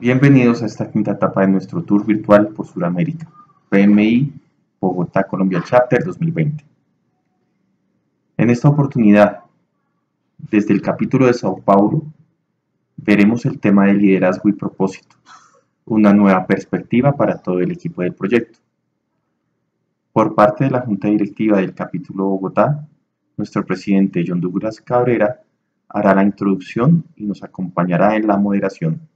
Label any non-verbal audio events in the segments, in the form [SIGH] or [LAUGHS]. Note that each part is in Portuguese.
Bienvenidos a esta quinta etapa de nuestro tour virtual por Sudamérica, PMI Bogotá Colombia Chapter 2020. En esta oportunidad, desde el capítulo de Sao Paulo, veremos el tema de liderazgo y propósito, una nueva perspectiva para todo el equipo del proyecto. Por parte de la Junta Directiva del capítulo Bogotá, nuestro presidente John Douglas Cabrera hará la introducción y nos acompañará en la moderación.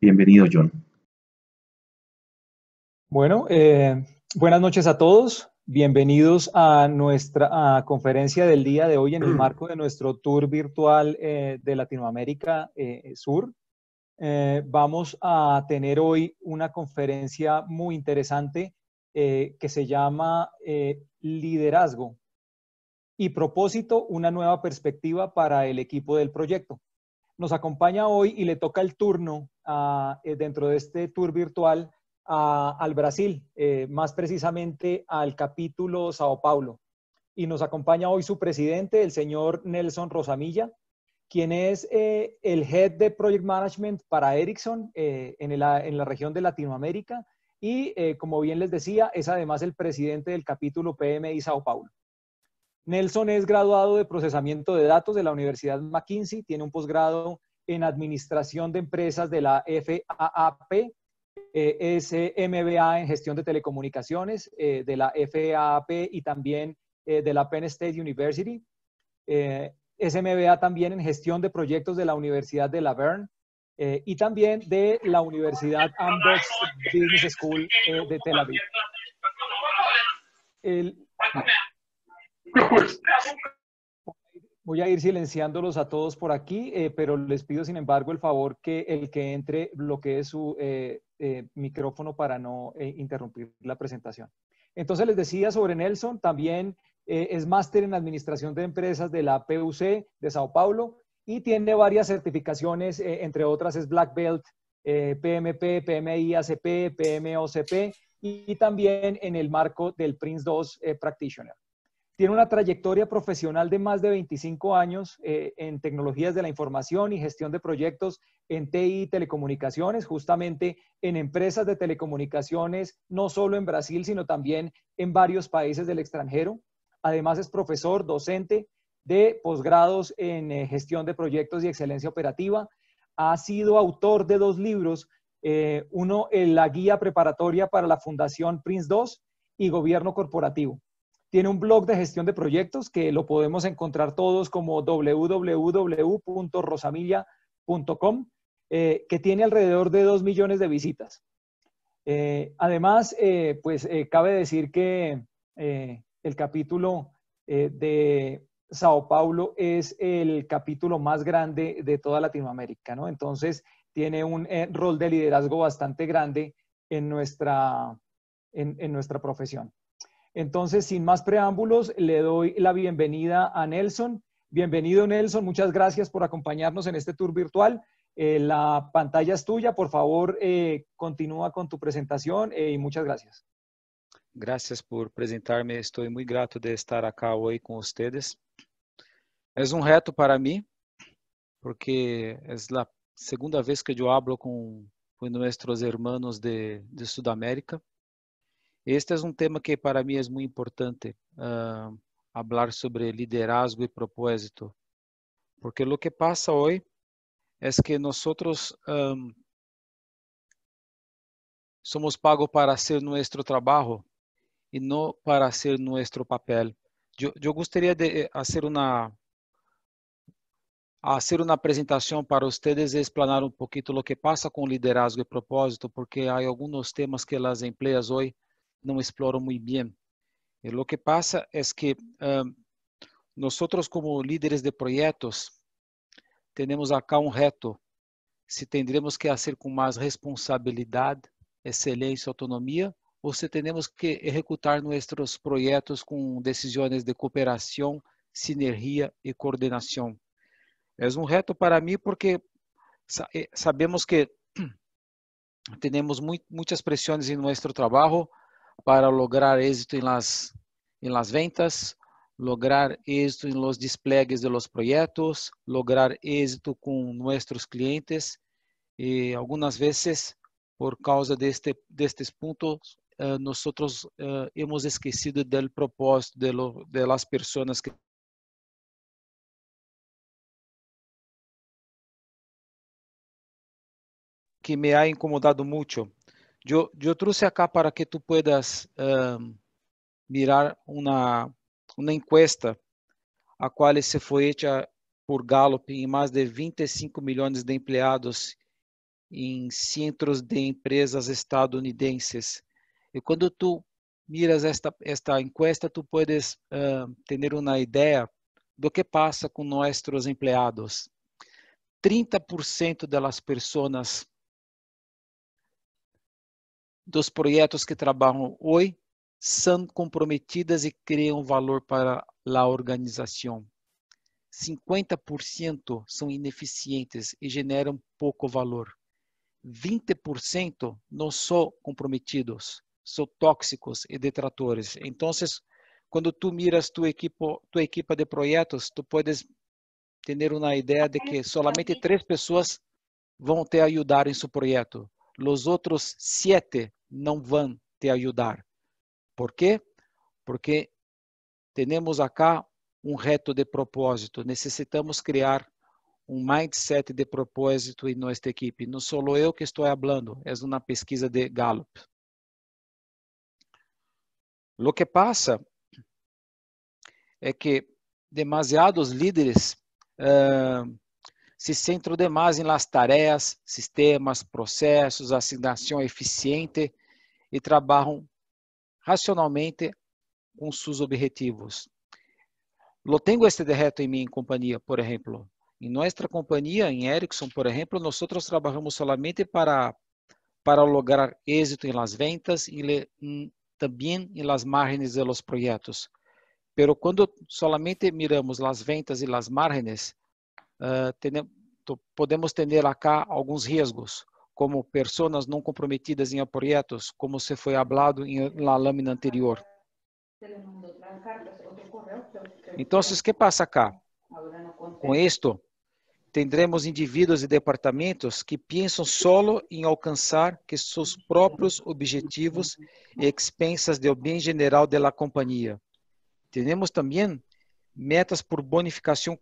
Bienvenido, John. Bueno, eh, buenas noches a todos. Bienvenidos a nuestra conferencia del día de hoy en el mm. marco de nuestro tour virtual eh, de Latinoamérica eh, Sur. vamos a tener hoy una conferencia muy interesante que se llama Liderazgo y propósito, una nueva perspectiva para el equipo del proyecto nos acompaña hoy y le toca el turno ah, eh, dentro de este tour virtual al Brasil, eh, más precisamente al capítulo Sao Paulo. Y nos acompaña hoy su presidente, el señor Nelson Rosamilla, quien es eh, el Head de Project Management para Ericsson en, en, la región de Latinoamérica. Y como bien les decía, es además el presidente del capítulo PMI Sao Paulo. Nelson es graduado de procesamiento de datos de la Universidad McKinsey, tiene un posgrado en administración de empresas de la FAAP, es eh, MBA en gestión de telecomunicaciones eh, de la FAAP y también eh, de la Penn State University. es MBA también en gestión de proyectos de la Universidad de La Laverne y también de la Universidad Ambox Business School de Tel Aviv. Voy a ir silenciándolos a todos por aquí, eh, pero les pido, sin embargo, el favor que el que entre bloquee su eh, eh, micrófono para no interrumpir la presentación. Entonces, les decía sobre Nelson, también es máster en Administración de Empresas de la PUC de Sao Paulo y tiene varias certificaciones, entre otras es Black Belt, PMP, PMI-ACP, PMOCP y, y, también en el marco del PRINCE2 Practitioner. Tiene una trayectoria profesional de más de 25 años eh, en tecnologías de la información y gestión de proyectos en TI y telecomunicaciones, justamente en empresas de telecomunicaciones, no solo en Brasil, sino también en varios países del extranjero. Además es profesor, docente de posgrados en eh, gestión de proyectos y excelencia operativa. Ha sido autor de dos libros, eh, uno, en la guía preparatoria para la Fundación Prince II y Gobierno Corporativo. Tiene un blog de gestión de proyectos que lo podemos encontrar todos como www.rosamilla.com, eh, que tiene alrededor de 2 millones de visitas. Eh, además, eh, pues cabe decir que el capítulo de Sao Paulo es el capítulo más grande de toda Latinoamérica, ¿no? Entonces, tiene un rol de liderazgo bastante grande en nuestra, en nuestra profesión. Entonces, sin más preámbulos, le doy la bienvenida a Nelson. Bienvenido, Nelson. Muchas gracias por acompañarnos en este tour virtual. Eh, la pantalla es tuya. Por favor, eh, continúa con tu presentación eh, y muchas gracias. Gracias por presentarme. Estoy muy grato de estar acá hoy con ustedes. Es un reto para mí porque es la segunda vez que yo hablo con, nuestros hermanos de Sudamérica. Este é um tema que para mim é muito importante, uh, falar sobre liderazgo e propósito, porque o que passa hoje é que nós um, ah, somos pagos para ser nosso trabalho e não para ser nosso papel. Eu, gostaria de eh, fazer uma fazer uma apresentação para vocês e explanar um pouquinho o que passa com liderazgo e propósito, porque há alguns temas que elas empresas hoje não exploro muito bem e eh, lo que passa é que um, nosotros como líderes de projetos temos acá um reto. Se tendremos que com mais responsabilidade, excelência e autonomia ou se temos que executar nossos projetos com decisões de cooperação, sinergia e coordenação. É um reto para mim porque eh, sabemos que temos [CLEARS THROAT] muitas pressões em nosso trabalho, para lograr éxito em las, em las ventas, lograr éxito em los desplegues de los proyectos, lograr éxito com nuestros clientes e algumas vezes por causa destes destes pontos, estos eh, nosotros eh, hemos esquecido del propósito de, lo, de las personas que que me ha incomodado mucho. Yo, yo trouxe acá para que tu puedas ah, mirar uma, uma encuesta a qual se foi feita por Gallup em mais de 25 milhões de empregados em centros de empresas estadunidenses. E quando tu miras esta esta encuesta, tu puedes uh, ah, ter uma ideia do que passa com nossos empregados. 30% das pessoas dos projetos que trabalham hoje são comprometidas e criam valor para a organização. 50% são ineficientes e geram pouco valor. 20% não são comprometidos, são tóxicos e detratores. Então, quando tu miras tua equipa, tua equipe de projetos, tu podes ter uma ideia de que somente três pessoas vão te ajudar em seu projeto los otros siete não vão te ajudar. Por quê? Porque temos acá um reto de propósito. Necessitamos criar um mindset de propósito em nossa equipe. Não sou eu que estou falando, é uma pesquisa de Gallup. Lo que passa é que demasiados líderes uh, se centram demais em las tareas, sistemas, processos, asignação eficiente e trabalham racionalmente com seus objetivos. Lo tengo este derreto em minha companhia, por exemplo. Em nossa companhia, em Ericsson, por exemplo, nós trabalhamos solamente para para lograr êxito em las ventas e mm, também em las margens de los projetos. Pero quando solamente miramos las ventas e las margens ah, podemos ter acá alguns riscos, como pessoas não comprometidas em projetos, como se foi hablado na lâmina anterior. Então, o que passa acá? Com isto, tendremos indivíduos e departamentos que pensam solo em alcançar que seus próprios objetivos e expensas do bem geral da companhia. Temos também metas por bonificação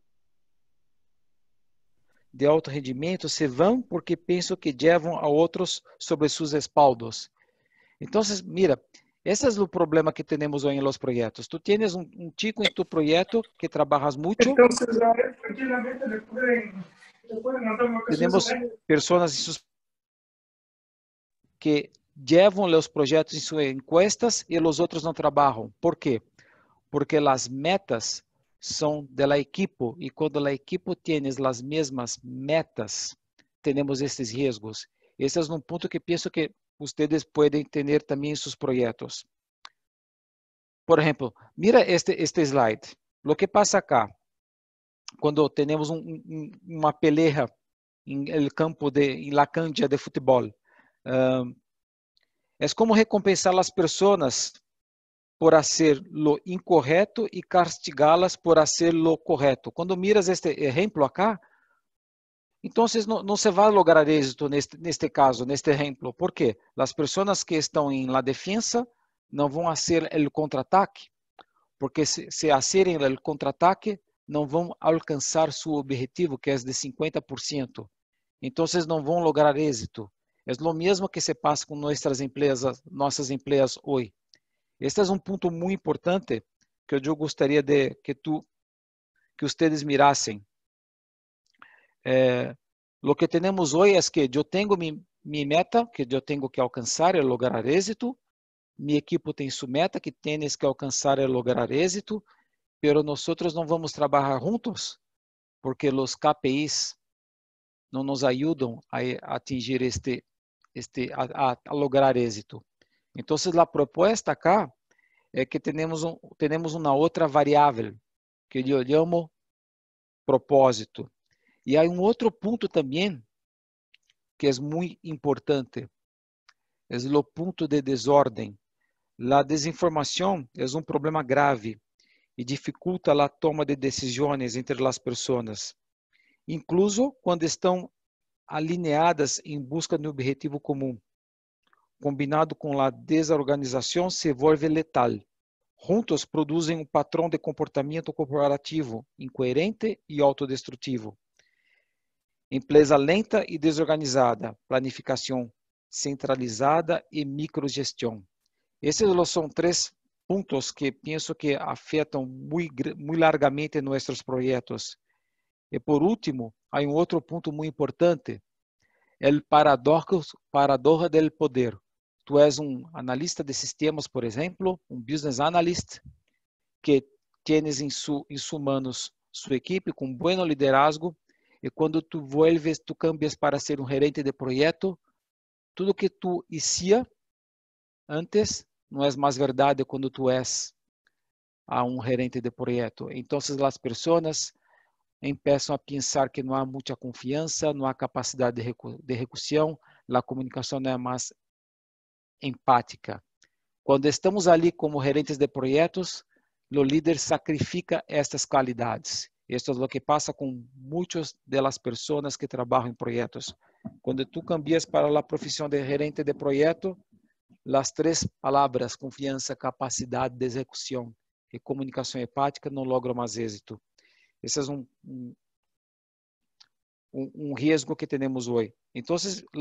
de alto rendimento se vão porque pensam que levam a outros sobre seus espaldos. Então, mira, esse é o problema que temos hoje nos projetos. Tu tens um, um chico em tu projeto que trabalhas muito. Então, tranquilamente, le tranquilamente, depois, pueden mandar uma Temos pessoas que levam os projetos em suas encuestas e os outros não trabalham. Por quê? Porque as metas são de la equipo quando cuando la equipo as mesmas metas, temos esses riscos. Esse é um ponto que penso que vocês podem ter também em seus projetos. Por exemplo, mira este, este slide. O que passa acá, quando temos uma un, em campo de en de futebol um, eh, como recompensar as pessoas por ser lo incorreto e castigá-las por ser lo correto. Quando miras este exemplo acá, então não, não se vai lograr êxito neste, neste caso, neste exemplo. Por quê? As pessoas que estão em la defensa não vão fazer o contra-ataque, porque se, se fizerem o contra-ataque, não vão alcançar seu objetivo, que é de 50%. Então não vão lograr êxito. É o mesmo que se passa com nossas empresas, nossas empresas hoje. Este é um ponto muito importante que eu gostaria de que tu, que vocês mirassem. Eh, o que temos hoje é que eu tenho minha mi meta, que eu tenho que alcançar e lograr êxito. Minha equipe tem sua meta, que tens que alcançar e lograr êxito. Pero nós não vamos trabalhar juntos, porque os KPIs não nos ajudam a atingir este, este a, a, a lograr êxito. Entonces la propuesta acá es que tenemos, un, tenemos una otra variable que yo llamo propósito. Y hay un otro punto también que es muy importante. Es lo punto de desorden. La desinformación es un problema grave y dificulta la toma de decisiones entre las personas, incluso cuando están alineadas en busca de un objetivo común combinado com a desorganização, se volve letal. Juntos produzem um padrão de comportamento corporativo incoerente e autodestrutivo. Empresa lenta e desorganizada, planificação centralizada e microgestão. Esses são três pontos que penso que afetam muito, muito largamente nossos projetos. E por último, há um outro ponto muito importante, o paradoxo, do poder tu és um analista de sistemas, por exemplo, um business analyst, que tienes em, su, em su sua equipe com bom liderazgo, e quando tu vuelves, tu cambias para ser um gerente de projeto, tudo que tu hacía antes não é mais verdade quando tu és a um gerente de projeto. Então, as pessoas empiezam a pensar que não há muita confiança, não há capacidade de, recu de recursão, a comunicação não é mais empática. Quando estamos ali como gerentes de projetos, o líder sacrifica estas qualidades. Isso é es o que passa com muitas das pessoas que trabalham em projetos. Quando tu cambias para a profissão de gerente de projeto, as três palavras confiança, capacidade de execução e comunicação hepática não logram mais êxito. Esse é um, um, um risco que temos hoje. Então,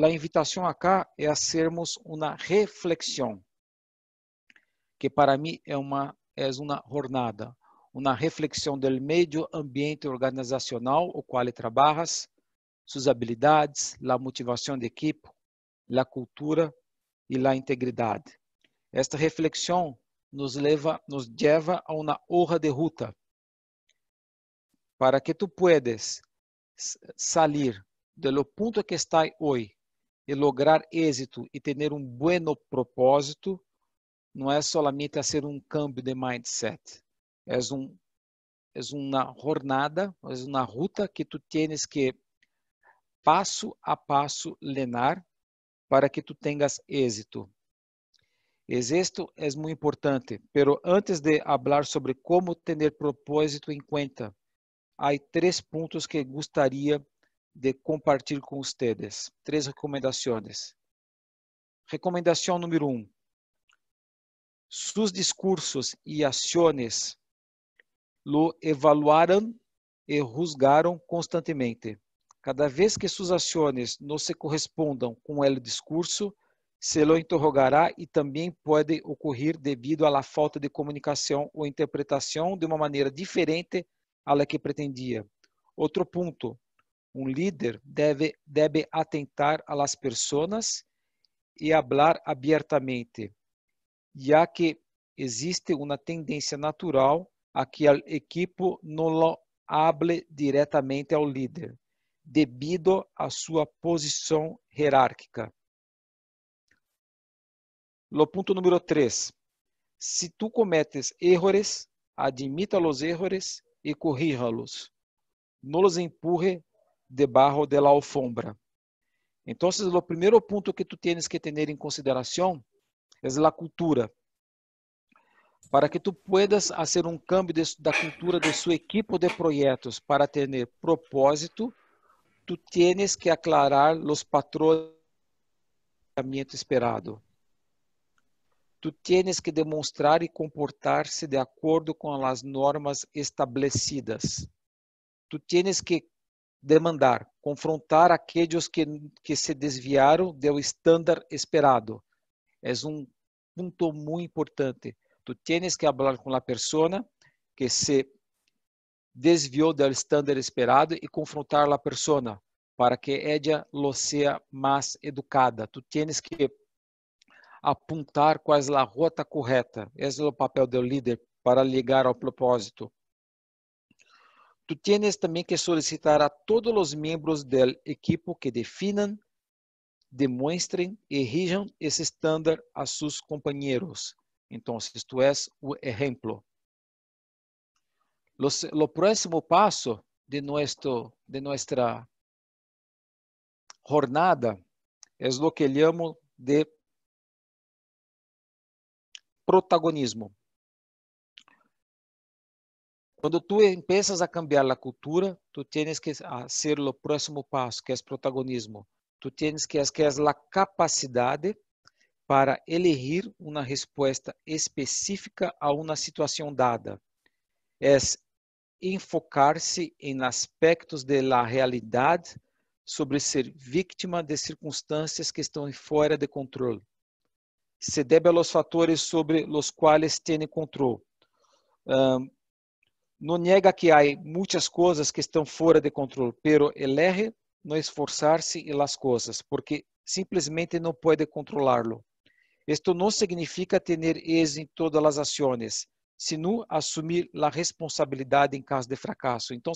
a invitação acá é a sermos uma reflexão, que para mim é uma é uma jornada, uma reflexão do meio ambiente organizacional o qual trabalhas, suas habilidades, a motivação de equipe, a cultura e a integridade. Esta reflexão nos leva, nos leva a uma hora de ruta para que tu puedes salir de lo punto que está hoje. E lograr éxito e ter um bom propósito, não é solamente ser um cambio de mindset, É uma jornada, é uma ruta que tu tens que passo a passo lenar para que tu tengas éxito. Esto é muito importante, pero antes de falar sobre como ter propósito em conta, há três pontos que gostaria de compartilhar com vocês. Três recomendações. Recomendação número um. Seus discursos e ações lo evaluaram e juzgaram constantemente. Cada vez que suas ações não se correspondam com o discurso, se lo interrogará e também pode ocorrer devido à falta de comunicação ou interpretação de uma maneira diferente à que pretendia. Outro ponto, um líder deve, deve atentar a las e falar abiertamente, já que existe uma tendência natural a que o equipo não lo hable diretamente ao líder, devido à sua posição hierárquica. No ponto número 3. Se tu cometes erros, admita os erros e corrija-los, não los empurre debajo de la alfombra. Então, o primeiro ponto que tu tienes que ter em consideração é a cultura. Para que tu puedas fazer um cambio da cultura de sua equipe de projetos para ter propósito, tu tienes que aclarar os patrones esperado. Tu tienes que demonstrar e comportar-se de acordo com as normas estabelecidas. Tu tienes que demandar, confrontar aqueles que, que se desviaram do estándar esperado. É um ponto muito importante. Tu tens que falar com a pessoa que se desviou do estándar esperado e confrontar a pessoa para que ela lo sea mais educada. Tu tens que apontar quais é a rota correta. Esse é o papel do líder para ligar ao propósito. Tu tienes también que solicitar a todos los miembros del equipo que definan, demuestren y rijan ese estándar a sus compañeros. Entonces, tú es un ejemplo. Los, lo próximo paso de, nuestro, de nuestra jornada es lo que llamo de protagonismo. Quando tu empiezas a cambiar a cultura, tu tens que ser o próximo passo, que é o protagonismo. Tu tens que que é a capacidade para elegir uma resposta específica a uma situação dada. É enfocar-se em aspectos da realidade sobre ser vítima de circunstâncias que estão fora de controle. Se deve aos fatores sobre os quais tem controle. Um, não niega que há muitas coisas que estão fora de controle, pero elege não esforçar-se em las coisas, porque simplesmente não pode controlá-lo. Isto não significa ter êxito em todas as ações, sino assumir a responsabilidade em caso de fracasso. Então,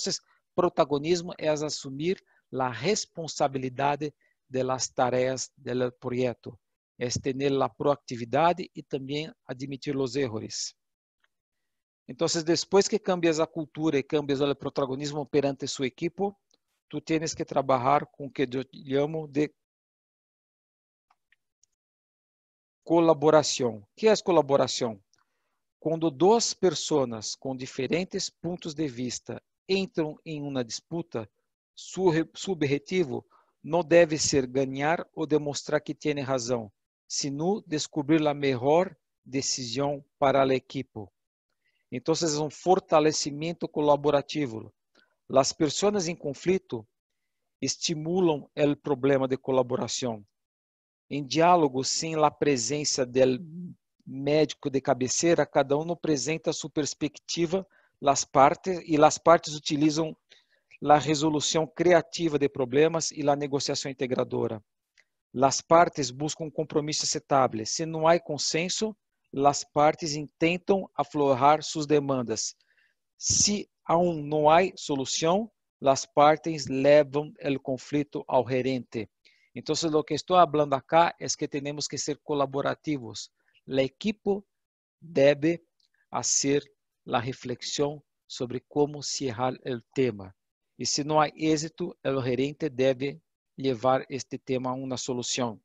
protagonismo é assumir a responsabilidade de las tareas del projeto, é ter a proatividade e também admitir os erros. Então, depois que cambias a cultura e cambias o protagonismo perante sua equipe, tu tens que trabalhar com o que eu chamo de colaboração. O que é colaboração? Quando duas pessoas com diferentes pontos de vista entram em uma disputa, seu subjetivo não deve ser ganhar ou demonstrar que tem razão, sino descobrir a melhor decisão para a equipe. Então, é um fortalecimento colaborativo. As pessoas em conflito estimulam o problema de colaboração. Em diálogo, sem a presença do médico de cabeceira, cada um apresenta sua perspectiva, las partes e as partes utilizam a resolução criativa de problemas e a negociação integradora. As partes buscam um compromisso aceitável. Se não há consenso, las partes intentam aflorar suas demandas. Se aún não há solução, las partes levam o conflito ao gerente. Então, o que estou falando acá é es que temos que ser colaborativos. O equipo deve fazer a reflexão sobre como cerrar o tema. E se não há êxito, o gerente deve levar este tema a uma solução.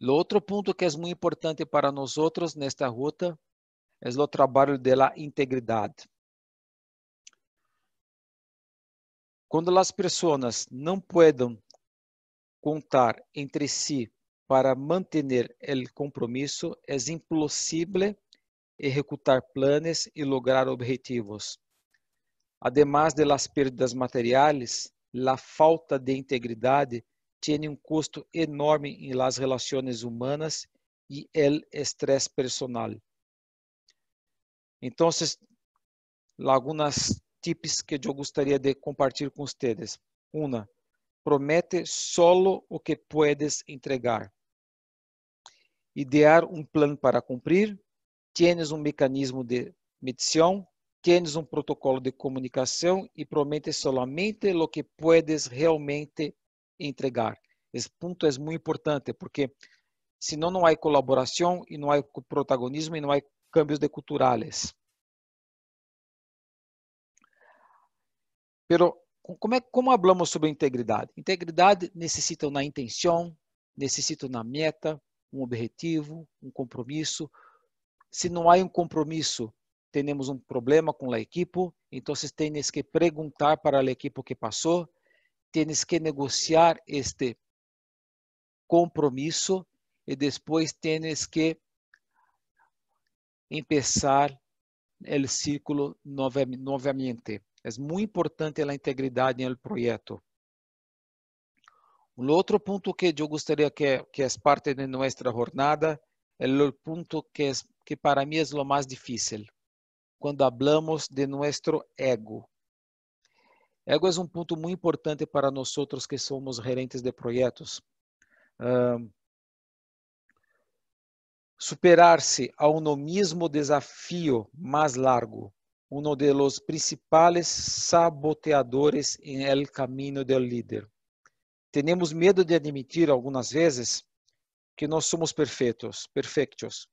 O outro ponto que é muito importante para nós nesta ruta é o trabalho da integridade. Quando as pessoas não podem contar entre si para manter o compromisso, é impossível executar planos e lograr objetivos. além das perdas materiais, a falta de integridade tem um custo enorme em las relações humanas e el estresse personal. Então, algumas tips que eu gostaria de compartilhar com vocês. Uma, promete solo o que puedes entregar. Idear um plano para cumprir, tienes um mecanismo de medição, tienes um protocolo de comunicação e promete solamente o que puedes realmente entregar. Esse ponto é muito importante porque senão não há colaboração e não há protagonismo e não há cambios de culturales. Pero como é como falamos sobre integridade? Integridade necessita na intenção, necessita na meta, um objetivo, um compromisso. Se não há um compromisso, temos um problema com a equipe, então vocês têm que perguntar para a equipe que passou, tienes que negociar este compromisso e depois tienes que empezar o círculo novamente. É muito importante a integridade no projeto. O outro ponto que eu gostaria que, que é parte de nossa jornada é o ponto que, é, que para mim é o mais difícil, quando hablamos de nosso ego. Égua é um ponto muito importante para nós outros que somos gerentes de projetos. Uh, Superar-se a um mesmo desafio mais largo, um dos principais saboteadores em el caminho do líder. Temos medo de admitir algumas vezes que nós somos perfeitos, perfeitos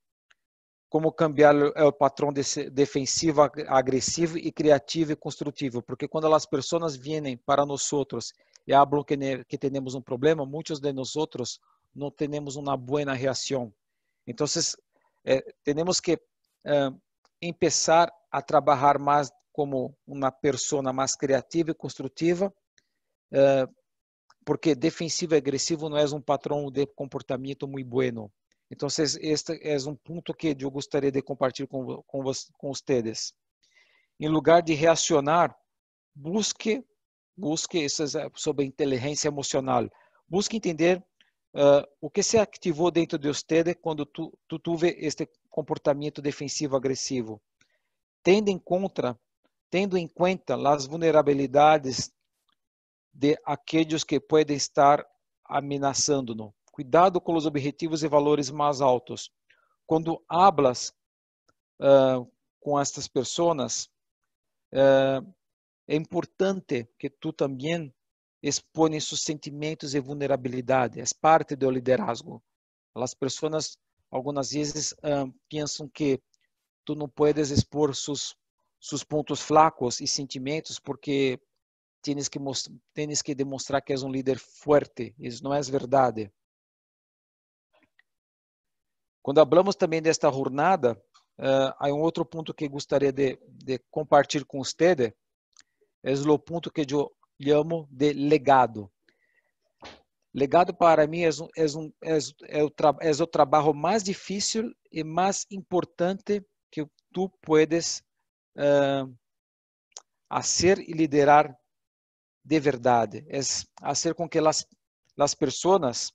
como cambiar é o patrão desse, defensivo, agressivo e criativo e construtivo, porque quando as pessoas vêm para nós outros e falam que, que temos um problema, muitos de nós outros não temos uma boa reação. Então, eh, temos que eh, começar a trabalhar mais como uma pessoa mais criativa e construtiva, eh, porque defensivo e agressivo não é um padrão de comportamento muito bueno. Então, este é um ponto que eu gostaria de compartilhar com, com, com vocês. Em lugar de reacionar, busque busque é sobre inteligência emocional. Busque entender uh, o que se ativou dentro de você quando tu, tu teve este comportamento defensivo-agressivo. Tendo em conta, tendo em conta as vulnerabilidades de aqueles que podem estar ameaçando-nos Cuidado com os objetivos e valores mais altos. Quando hablas uh, com estas pessoas, uh, é importante que tu também expõe seus sentimentos e vulnerabilidade. É parte do liderazgo. As pessoas, algumas vezes, uh, pensam que tu não podes expor seus, seus pontos flacos e sentimentos porque tienes que, tienes que demonstrar que és um líder forte. Isso não é verdade. Quando falamos também desta jornada, há eh, um outro ponto que gostaria de, de compartilhar com vocês, eh, é o ponto que eu chamo de legado. Legado para mim é, um, é, um, é, o, é o trabalho mais difícil e mais importante que tu puedes uh, eh, fazer e liderar de verdade. É fazer com que as, as pessoas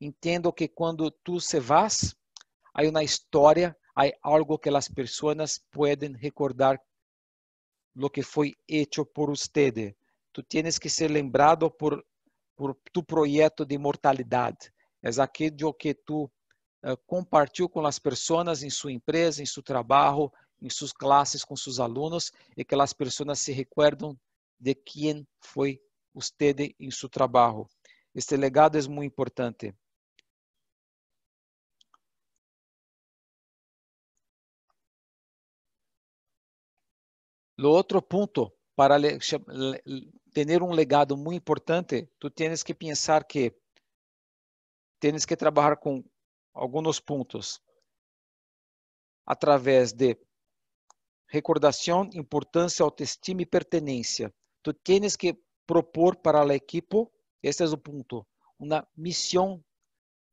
entendam que quando tu se vas, Há uma história, há algo que as pessoas podem recordar lo que foi feito por você. Tu tienes que ser lembrado por, por tu projeto de mortalidad. É aquello que tu eh, com as pessoas em sua empresa, em seu trabalho, em suas classes com seus alunos e que as pessoas se recordam de quem foi você em seu trabalho. Este legado é muito importante. No outro ponto, para ter um legado muito importante, tu tens que pensar que tens que trabalhar com alguns pontos através de recordação, importância, autoestima e pertenência. Tu tens que propor para a equipe, este é o ponto, uma missão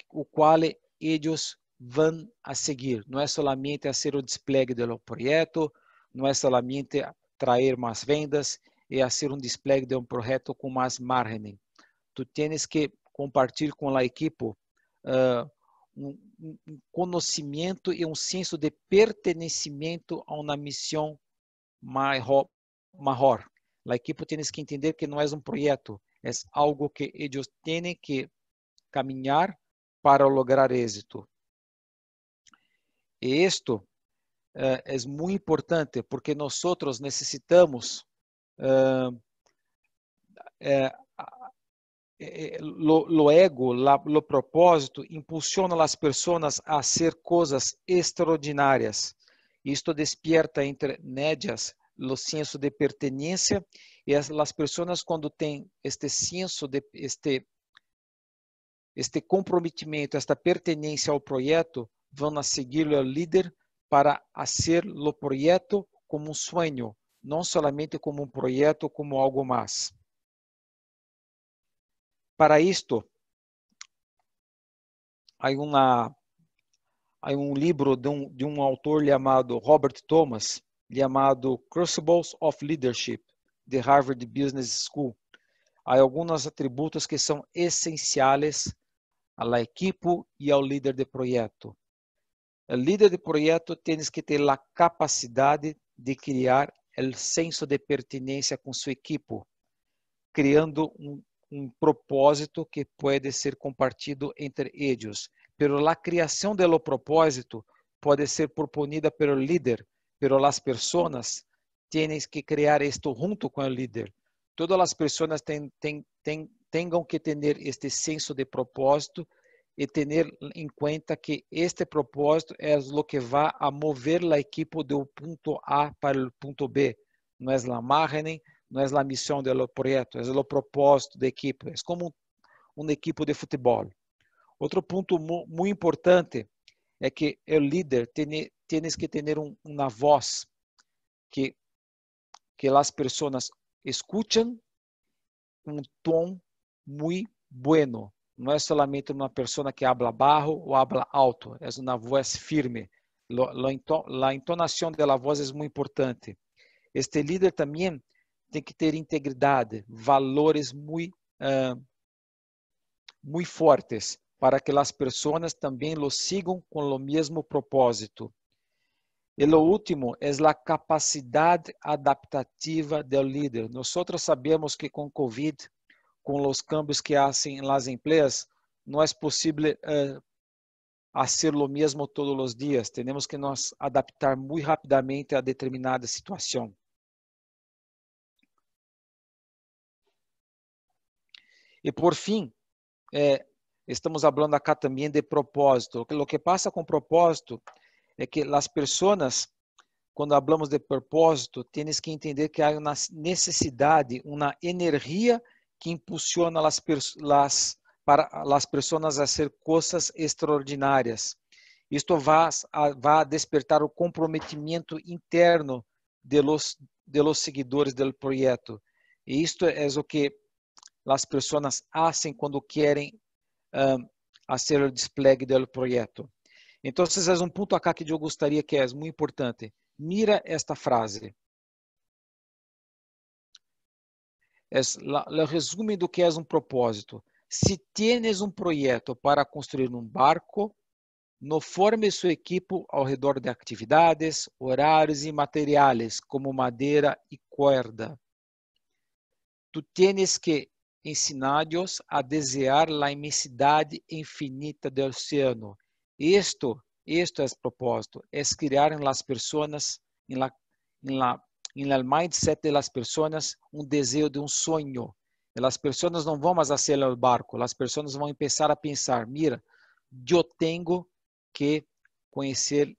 o qual eles vão a seguir. Não é solamente a ser o despliegue do projeto, não é somente trazer mais vendas e fazer um display de um projeto com mais margem. Tu tens que compartilhar com a equipe uh, um, conhecimento e um senso de pertencimento a uma missão maior. maior. A equipe tem que entender que não é um projeto, é algo que eles têm que caminhar para lograr êxito. E isto é, é muito importante porque nós outros necessitamos é, é, o ego, o propósito, impulsiona as pessoas a fazer coisas extraordinárias. Isto desperta entre médias o senso de pertenência e as, as pessoas quando têm este senso de este este comprometimento, esta pertenência ao projeto, vão a seguir o líder para fazer o projeto como um sonho, não somente como um projeto, como algo mais. Para isto, há uma há um livro de um, de um autor chamado Robert Thomas, chamado Crucibles of Leadership, de Harvard Business School. Há alguns atributos que são essenciais à equipe e ao líder de projeto. O líder de projeto tem que ter a capacidade de criar o senso de pertinência com sua equipe, criando um, um propósito que pode ser compartido entre eles. Pero a criação do propósito pode ser proponida pelo líder, pero as pessoas têm que criar isto junto com o líder. Todas as pessoas têm, que ter este senso de propósito e ter em conta que este propósito es é o que vai a mover a equipo de ponto A para o ponto B. não é a margem, não é a missão do projeto é o propósito da equipe. é como um equipo de futebol outro ponto muito importante é que o líder tem que ter uma voz que, que as pessoas escutem um tom muito bueno não é somente uma pessoa que habla barro ou habla alto, é uma voz firme. La entonação da voz é muito importante. Este líder também tem que ter integridade valores muito uh, muy eh, para que as pessoas também lo sigam com o mesmo propósito. E o último é a capacidade adaptativa do líder. Nós sabemos que com Covid com os cambios que hacen assim, las empresas, não es é posible eh, fazer hacer lo mismo todos los días. Tenemos que nos adaptar muy rápidamente a determinada situación. E por fim, eh, estamos falando aqui também de propósito. O que passa com propósito é que as pessoas, quando falamos de propósito, temos que entender que há uma necessidade, uma energia que impulsiona as pessoas para as pessoas a ser coisas extraordinárias. Isto vai a, despertar o comprometimento interno de los, de los seguidores do projeto. E isto é o que as pessoas fazem quando querem um, fazer o despliegue do projeto. Então, é um ponto aqui que eu gostaria que é muito importante. Mira esta frase. es o do que é um propósito. Se si tienes um projeto para construir um barco, não forme sua equipe ao redor de atividades, horários e materiais, como madeira e corda. Tu tienes que ensinar-os a desejar a imensidade infinita do oceano. Isto, isto é o propósito, é criar em las pessoas, em la, la em el mindset de las personas um desejo de um sonho. As pessoas não vão mais acelerar o barco, as pessoas vão começar a pensar, mira, eu tenho que conhecer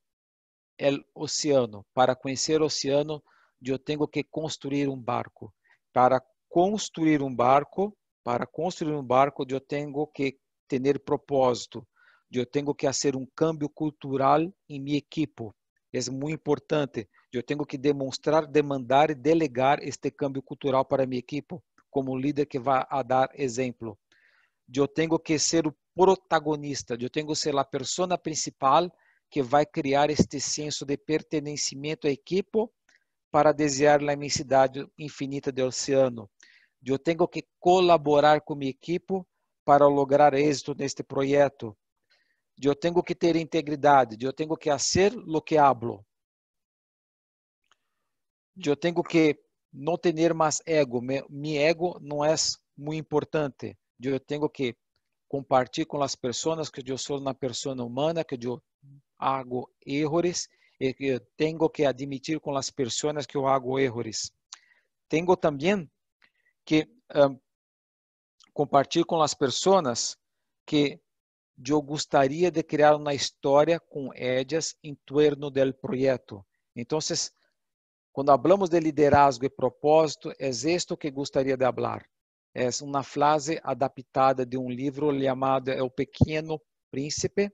o oceano. Para conhecer o oceano, eu tenho que construir um barco. Para construir um barco, para construir um barco, eu tenho que ter propósito. Eu tenho que fazer um câmbio cultural em minha equipe. É muito importante eu tenho que demonstrar, demandar e delegar este câmbio cultural para minha equipe, como líder que vai a dar exemplo. Eu tenho que ser o protagonista, eu tenho que ser a pessoa principal que vai criar este senso de pertencimento à equipe para desejar a imensidade infinita do oceano. Eu tenho que colaborar com minha equipe para lograr êxito neste projeto. Eu tenho que ter integridade, eu tenho que fazer o que hablo. Eu tenho que não ter mais ego. Mi ego não é muito importante. Eu tenho que compartilhar com as pessoas que eu sou uma pessoa humana, que eu hago erros e eh, que eu tenho que admitir com as pessoas que eu hago erros. Tenho também que um, compartilhar com as pessoas que eu gostaria de criar uma história com elas em torno do projeto. Então, quando hablamos de liderazgo e propósito, é isto que gostaria de falar. É uma frase adaptada de um livro chamado é O Pequeno Príncipe,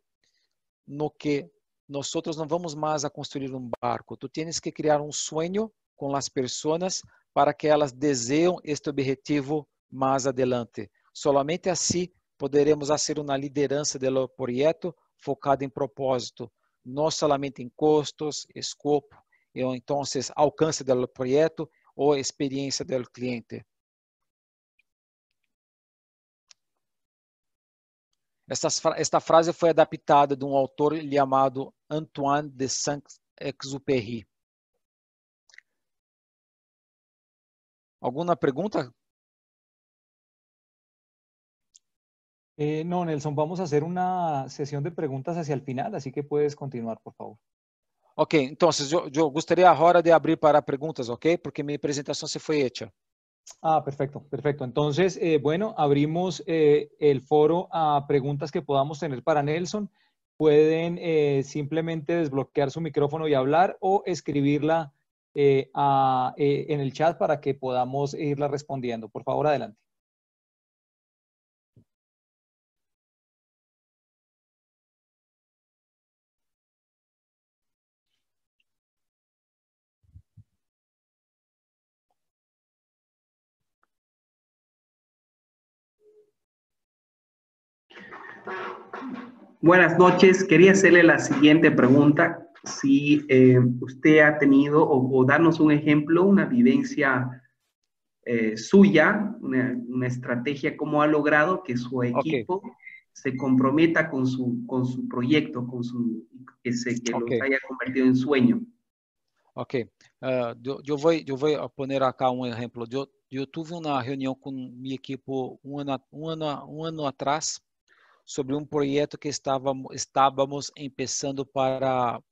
no que nós não vamos mais a construir um barco. Tu tens que criar um sonho com as pessoas para que elas desejam este objetivo mais adelante. Solamente assim poderemos fazer uma liderança do projeto focada em propósito, não somente em custos, escopo, então, alcance do projeto ou experiência do cliente. Esta, esta frase foi adaptada de um autor chamado Antoine de Saint-Exupéry. Alguma pergunta? Eh, Nelson, vamos a uma sessão de perguntas hacia o final, assim que puedes continuar, por favor. Ok, entonces yo gustaría ahora de abrir para preguntas, ok? Porque mi presentación se fue hecha. Ah, perfecto, perfecto. Entonces, eh, bueno, abrimos eh, el foro a preguntas que podamos tener para Nelson. Pueden eh, simplemente desbloquear su micrófono y hablar o escribirla en el chat para que podamos irla respondiendo. Por favor, adelante. Buenas noches. Quería hacerle la siguiente pregunta. Si eh, usted ha tenido o, darnos un ejemplo, una vivencia eh, suya, una, estrategia, cómo ha logrado que su equipo se comprometa con su, con su proyecto, con su, que, se, que haya convertido en sueño. Ok. Ah, yo voy a poner acá un ejemplo, yo yo tuve una reunión con mi equipo un un año atrás sobre um projeto que estávamos, estávamos começando para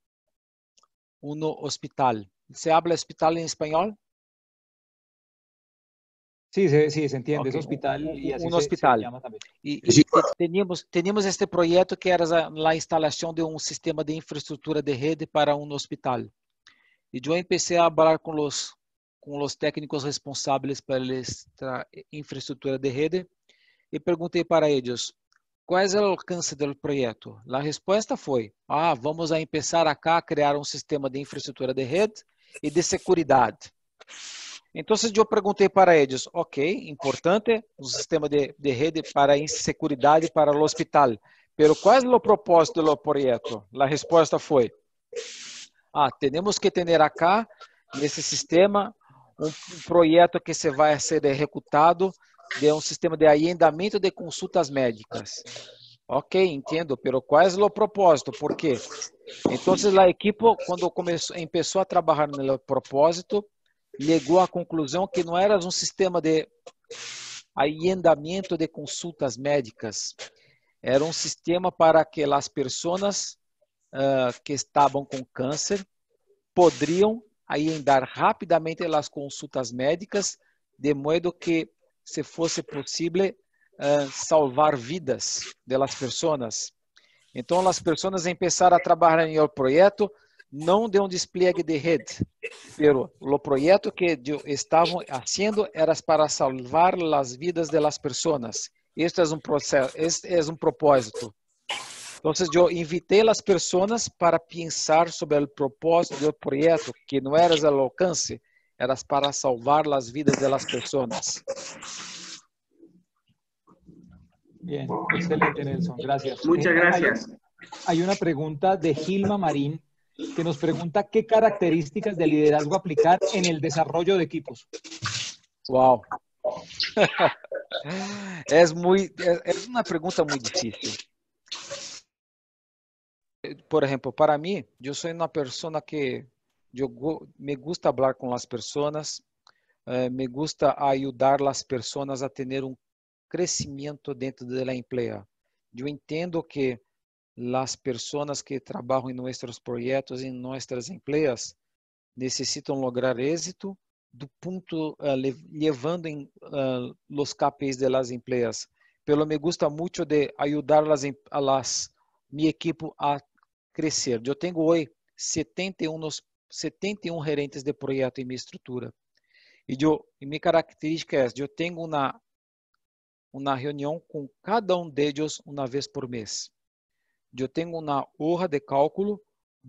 um hospital. Você habla hospital em espanhol? Sí, sí, sí, se entiende, okay. hospital un hospital. teníamos, teníamos, este projeto que era a instalação de um sistema de infraestrutura de rede para um hospital. E eu empecé a hablar con los, con los técnicos responsables para eh, infraestrutura de rede e perguntei para ellos, Quais é o alcance do projeto? A resposta foi: ah, vamos a começar acá a criar um sistema de infraestrutura de rede e de segurança. Então, eu perguntei para eles: ok, importante, um sistema de, de rede para segurança para o hospital. mas qual é o propósito do projeto? A resposta foi: ah, temos que ter acá nesse sistema um projeto que se vai ser executado de um sistema de agendamento de consultas médicas. Ok, entendo, pero qual é o propósito? Por quê? Então, a equipe, quando começou, começou a trabalhar no propósito, chegou à conclusão que não era um sistema de agendamento de consultas médicas, era um sistema para que as pessoas uh, que estavam com câncer poderiam agendar rapidamente as consultas médicas, de modo que se fosse possível uh, salvar vidas das pessoas. Então, as pessoas começaram a trabalhar em o projeto não de um despliegue de rede, pero o projeto que estavam fazendo era para salvar as vidas das pessoas. Este é um processo, este é um propósito. Então, eu invitei as pessoas para pensar sobre o propósito do projeto, que não era o alcance, Eras para salvar las vidas de las personas. Bien, pues, excelente Nelson, gracias. Muchas eh, gracias. Hay, una pregunta de Gilma Marín que nos pregunta qué características de liderazgo aplicar en el desarrollo de equipos. Wow. [LAUGHS] es muy, es una pregunta muy difícil. Eh, por ejemplo, para mí, yo soy una persona que me gusta falar com as pessoas, eh, me gusta ajudar as pessoas a ter um crescimento dentro da empresa. Eu entendo que as pessoas que trabalham em nossos projetos, em nossas empresas, necessitam lograr êxito do ponto uh, eh, levando em uh, eh, los KPIs de las empresas. Pelo me gusta muito de ajudar las, a las, minha equipe a crescer. Eu tenho hoje 71 71 gerentes de projeto em minha estrutura. E, eu, e minha característica é, eu tenho uma, uma reunião com cada um deles uma vez por mês. Eu tenho uma hora de cálculo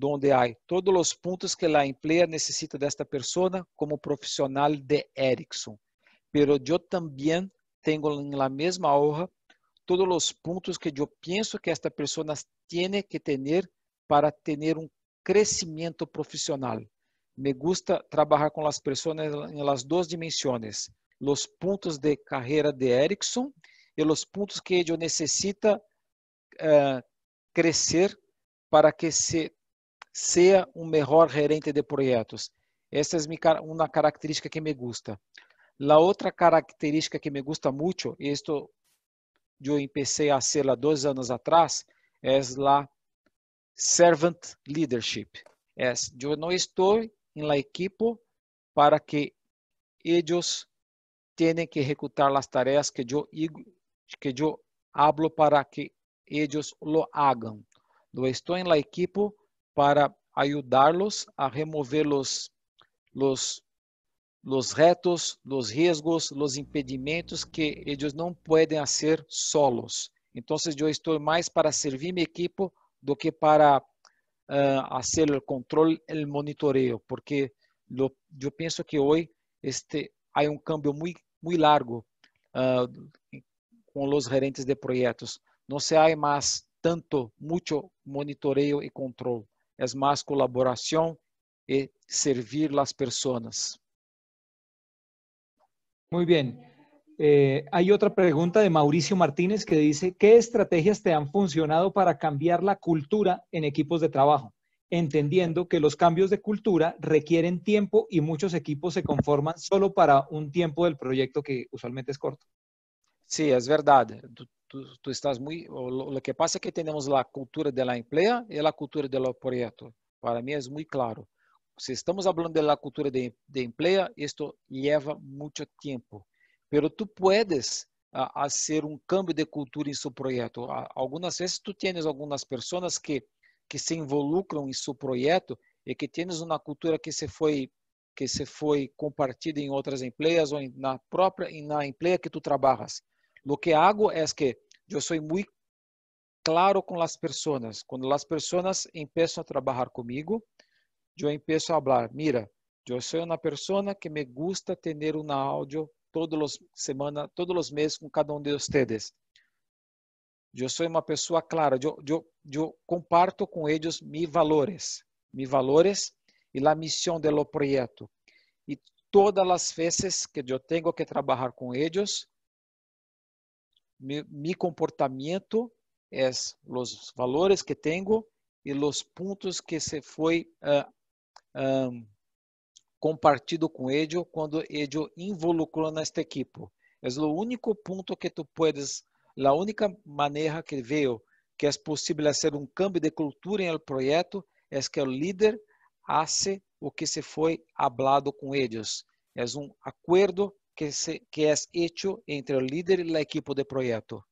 onde há todos os pontos que a empresa necessita desta pessoa como profissional de Ericsson. Pero eu também tenho na mesma hora todos os pontos que eu penso que esta pessoa tem que ter para ter um Crescimento profissional. Me gusta trabalhar com as pessoas em duas dimensões: os pontos de carreira de Ericsson e os pontos que ele necessita uh, crescer para que se seja um melhor gerente de projetos. Essa é uma característica que me gusta. La outra característica que me gusta muito, e isto eu comecei a hacerla dois anos atrás, é a servant leadership. É, eu não estou em la equipo para que eles tenham que executar as tarefas que eu que eu hablo para que eles lo hagan. Eu estou em la equipo para ajudá-los a remover los los los retos, los riscos, los impedimentos que eles não podem fazer solos. Então, eu estou mais para servir minha equipe do que para uh, o controle control, o monitoreo, porque lo, penso que hoje este, há um cambio muito muito largo uh, ah, os los gerentes de projetos. Não se há mais tanto, muito monitoreio e controle, é mais colaboração e servir as pessoas. Muito bem. Eh, hay otra pregunta de Mauricio Martínez que dice, ¿qué estrategias te han funcionado para cambiar la cultura en equipos de trabajo? Entendiendo que los cambios de cultura requieren tiempo y muchos equipos se conforman solo para un tiempo del proyecto que usualmente es corto. Sí, es verdad. Tú, estás muy... Lo, que pasa es que tenemos la cultura de la emplea y la cultura del proyecto. Para mí es muy claro. Si estamos hablando de la cultura de, de emplea, esto lleva mucho tiempo. pero tu puedes ah, hacer un cambio de cultura en su proyecto. Ah, algunas veces tú tienes algunas personas que, que se involucran en su proyecto y que tienes una cultura que se fue que se foi compartida em outras empresas ou na própria na empresa que tu trabalhas. Lo que hago é es que eu sou muito claro com as pessoas. Quando as pessoas começam a trabalhar comigo, eu começo a falar: mira, eu sou uma pessoa que me gusta ter um áudio todas as semanas, todos os meses com cada um de vocês. Eu sou uma pessoa clara, eu, eu, eu comparto com eles meus valores, meus valores e a missão do projeto. E todas as vezes que eu tenho que trabalhar com eles, meu comportamento é os valores que tenho e os pontos que se foi uh, ah, um, ah, compartido com ellos quando ellos involucrou nesta equipe. equipo. É o único ponto que tu podes, a única maneira que veio que é possível ser um cambio de cultura em el projeto, es é que o líder hace o que se foi hablado com eles. É um acordo que, se, que é feito entre o líder e a equipo de projeto.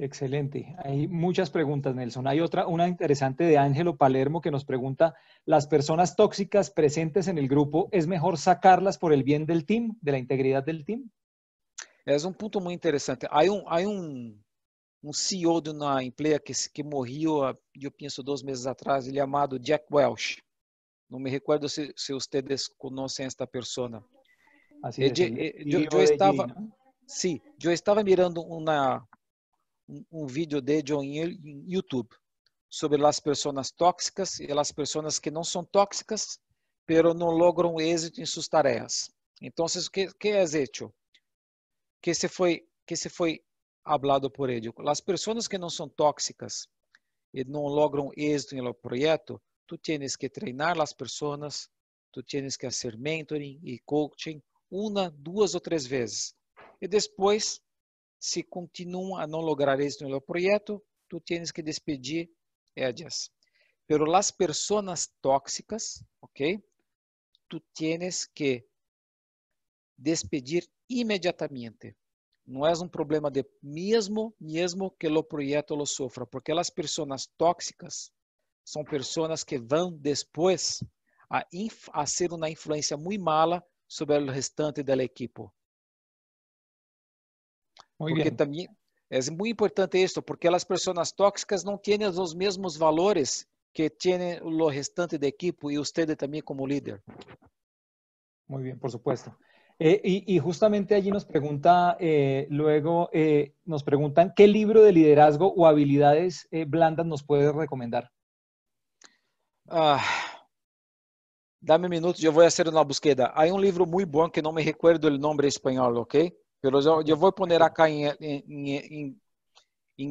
Excelente. Hay muchas preguntas, Nelson. Hay otra, una interesante de Ángelo Palermo que nos pregunta, ¿las personas tóxicas presentes en el grupo es mejor sacarlas por el bien del team, de la integridad del team? Es un punto muy interesante. Hay un hay un, CEO de una empresa que, que yo ah, yo pienso dos meses atrás, llamado Jack Welch. No me recuerdo si ustedes conocen a esta persona. Eh, yo, yo e estaba yo mirando una... um vídeo de John em YouTube sobre as pessoas tóxicas e as pessoas que não são tóxicas, pero não logram êxito em suas tarefas. Então, o que, que é hecho? Que se foi que se foi hablado por ele. As pessoas que não são tóxicas e não logram êxito em projeto, tu tienes que treinar as pessoas, tu tienes que fazer mentoring e coaching uma, duas ou três vezes. E depois se continuam a não lograr isso no projeto, tu tens que despedir é Edias. Pero las personas tóxicas, ok? Tu tienes que despedir imediatamente. Não é um problema de mesmo, mesmo que o projeto lo sofra, porque as pessoas tóxicas são pessoas que vão depois a, a ser uma influência muito mala sobre o restante da equipe. Muy porque bien. también es muy importante esto, porque las personas tóxicas no tienen los mismos valores que tienen los restantes de equipo y ustedes también como líder. Muy bien, por supuesto. Eh, y, justamente allí nos pregunta, eh, luego eh, nos preguntan, ¿qué libro de liderazgo o habilidades blandas nos puedes recomendar? Ah, dame un minuto, yo voy a hacer una búsqueda. Hay un libro muy bueno que no me recuerdo el nombre español, ¿ok? Pero yo voy a poner acá en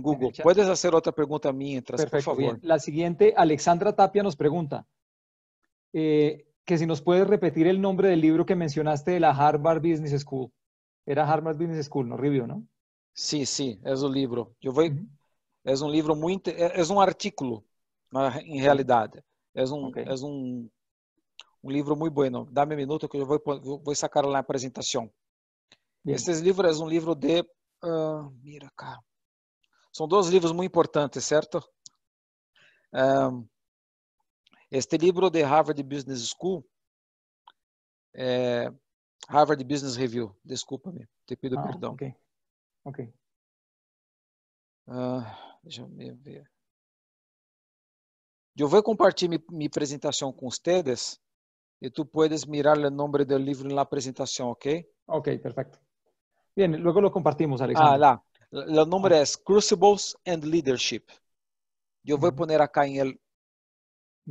Google. Puedes hacer otra pregunta mientras, por favor. La siguiente, Alexandra Tapia nos pregunta eh, que si nos puedes repetir el nombre del libro que mencionaste de la Harvard Business School. Era Harvard Business School, no Review, ¿no? Sí, sí, es un libro. Yo voy, Es un libro muy, e, es un artículo, en realidad. Es un, es un, un libro muy bueno. Dame un minuto que yo voy, voy a sacar la presentación. Hum. Este livro é um livro de. Uh, mira cá. São dois livros muito importantes, certo? Um, ah, este livro de Harvard Business School, é, Harvard Business Review, desculpa-me, te pido ah, perdão. Ok. ok. Uh, deixa eu ver. Eu vou compartilhar minha apresentação com vocês e tu puedes mirar o nome do livro na apresentação, ok? Ok, perfeito. Bien, luego lo compartimos, Alexander. Ah, la, el nombre es Crucibles and Leadership. Yo voy a poner acá en el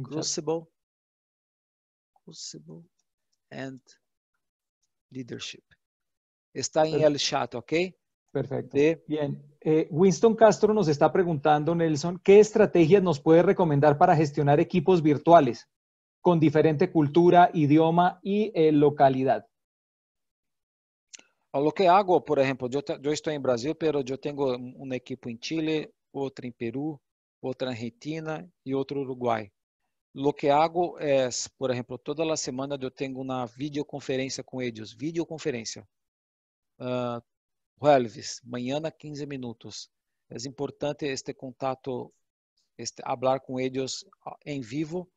Crucible, Crucible and Leadership. Está en el chat, ¿ok? Perfecto. Bien. Eh, Winston Castro nos está preguntando, Nelson, ¿qué estrategias nos puede recomendar para gestionar equipos virtuales con diferente cultura, idioma y eh, localidad? A lo que hago, por exemplo, eu estou em Brasil, pero eu tenho uma equipe em Chile, outra em Peru, outra em Argentina e outra Uruguai. Lo que hago é, por exemplo, toda a semana eu tenho uma videoconferência com eles, videoconferência. Uh, jueves, manhã 15 minutos. É importante este contato, este falar com eles ah, em vivo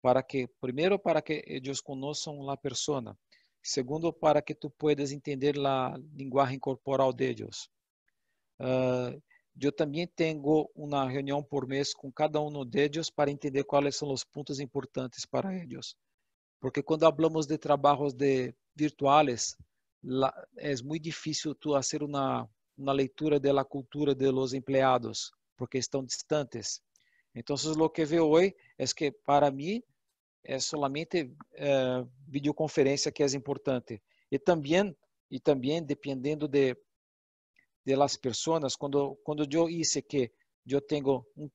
para que primeiro para que eles conheçam a pessoa segundo para que tu puedas entender a linguagem corporal de Deus. Uh, ah, eu também tenho uma reunião por mês com cada um de eles para entender quais são os pontos importantes para eles. Porque quando falamos de trabalhos de virtuais, é muito difícil tu fazer uma, leitura da cultura de los empleados, porque estão distantes. Então, o que veo hoje é que para mim é solamente eh, videoconferência que é importante. E também, e também dependendo de, de las quando, quando eu disse que eu tenho um,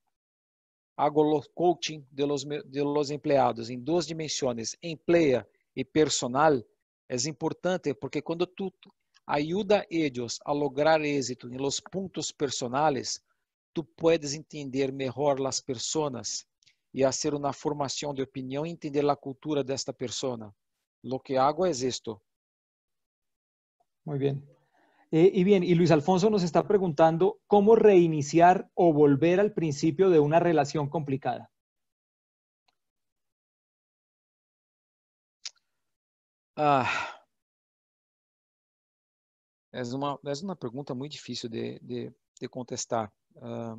hago coaching de los, de los empleados em duas dimensões, emplea e personal, é importante porque quando tu ajuda eles a lograr êxito em los pontos personales, tu puedes entender melhor as pessoas Y e hacer una formación de opinión y e entender la cultura de esta persona. Lo que hago es esto. Muy bien. Eh, y bien, y Luis Alfonso nos está preguntando cómo reiniciar o volver al principio de una relación complicada. Ah. es, una, pregunta muy difícil de, contestar. Ah.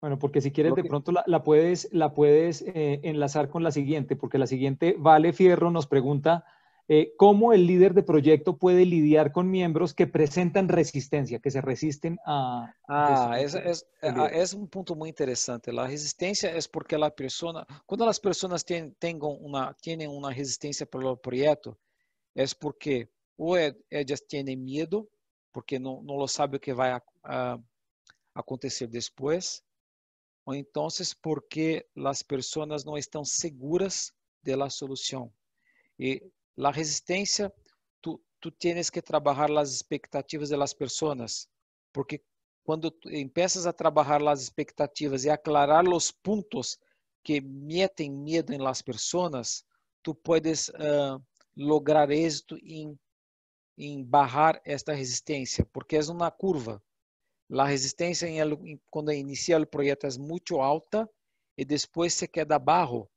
Bueno, porque si quieres, de pronto la, puedes, la puedes eh, enlazar con la siguiente, porque la siguiente, Vale Fierro nos pregunta, eh, ¿cómo el líder de proyecto puede lidiar con miembros que presentan resistencia, que se resisten a... Ah, es, es, ah, es un punto muy interesante. La resistencia es porque la persona, cuando las personas tienen, una, tienen una resistencia por el proyecto, es porque o e, ellas tienen miedo, porque no, no lo sabe qué va a, a acontecer después, o entonces porque as pessoas não estão seguras da solução e a la tu, tu tienes que trabalhar las expectativas de las porque quando empiezas a trabalhar as expectativas e aclarar os pontos que metem medo em las pessoas, tu puedes uh, lograr êxito em, em barrar esta resistência, porque é uma curva a resistência quando inicia o projeto é muito alta e depois se queda barro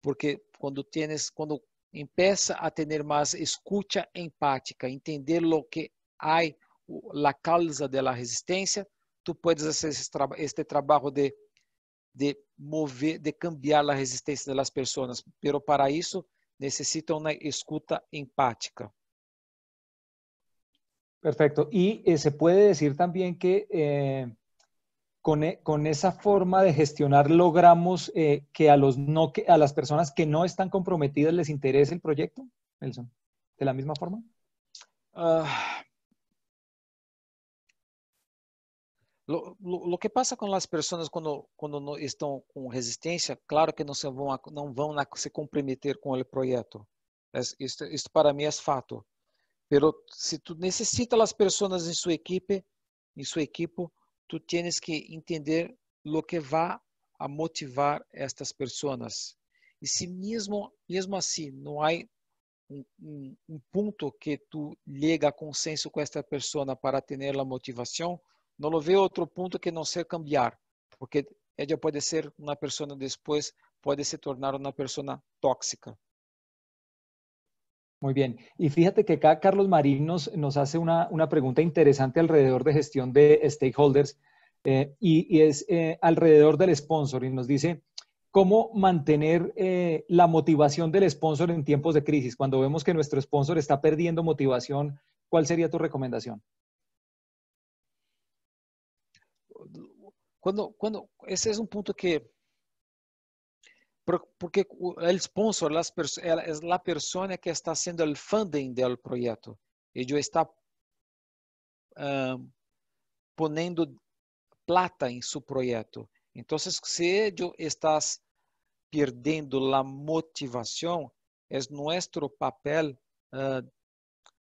porque quando tienes, quando empieza a ter mais escuta empática, entender o que há, a causa da resistência, tu podes fazer este trabalho de de mover, de cambiar a resistência das pessoas, pero para isso necessitam uma escuta empática. Perfecto. Y eh, se puede decir también que eh, e, con, esa forma de gestionar logramos eh, que, a los no, a las personas que no están comprometidas les interese el proyecto, Nelson, de la misma forma. Ah. lo, que pasa con las personas cuando, cuando no están con resistencia, claro que no, se van, a, se comprometer con el proyecto. esto, esto para mí es fato. Pero se tú necesitas las pessoas em sua equipe, em su equipo, tu tienes que entender lo que vá a motivar estas personas. E se mesmo mesmo assim não há um un, que tu liga a consenso com esta persona para ter a motivação, não lo outro ponto que não ser cambiar, porque ela pode ser uma persona depois pode se tornar uma persona tóxica. Muy bien. Y fíjate que acá Carlos Marín nos, hace una, pregunta interesante alrededor de gestión de stakeholders eh, y, es eh, alrededor del sponsor. Y nos dice, ¿cómo mantener eh, la motivación del sponsor en tiempos de crisis? Cuando vemos que nuestro sponsor está perdiendo motivación, ¿cuál sería tu recomendación? Cuando, cuando ese es un punto que porque o sponsor, las es la persona que está haciendo el funding del proyecto. Ellos está um, ah, poniendo plata en su proyecto. Entonces, si ellos estás perdiendo la motivación, es nuestro papel uh,